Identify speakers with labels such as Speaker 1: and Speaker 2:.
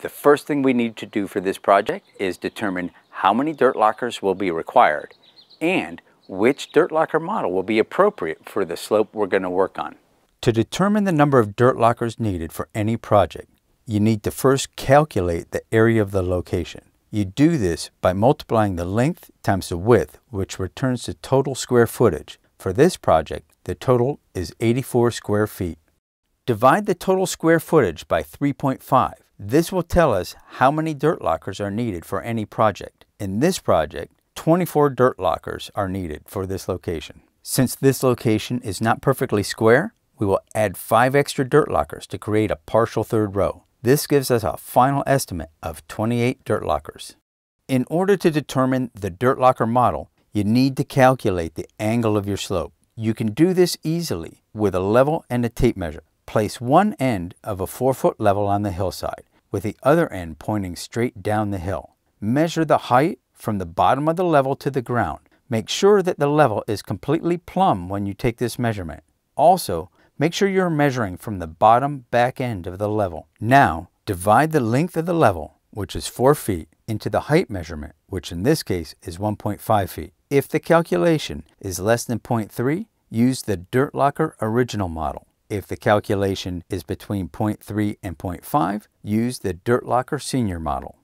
Speaker 1: The first thing we need to do for this project is determine how many dirt lockers will be required and which dirt locker model will be appropriate for the slope we're going to work on. To determine the number of dirt lockers needed for any project, you need to first calculate the area of the location. You do this by multiplying the length times the width, which returns the total square footage. For this project, the total is 84 square feet. Divide the total square footage by 3.5. This will tell us how many dirt lockers are needed for any project. In this project, 24 dirt lockers are needed for this location. Since this location is not perfectly square, we will add five extra dirt lockers to create a partial third row. This gives us a final estimate of 28 dirt lockers. In order to determine the dirt locker model, you need to calculate the angle of your slope. You can do this easily with a level and a tape measure. Place one end of a 4-foot level on the hillside, with the other end pointing straight down the hill. Measure the height from the bottom of the level to the ground. Make sure that the level is completely plumb when you take this measurement. Also, make sure you're measuring from the bottom back end of the level. Now, divide the length of the level, which is 4 feet, into the height measurement, which in this case is 1.5 feet. If the calculation is less than 0.3, use the Dirt Locker original model. If the calculation is between 0.3 and 0.5, use the Dirt Locker Senior model.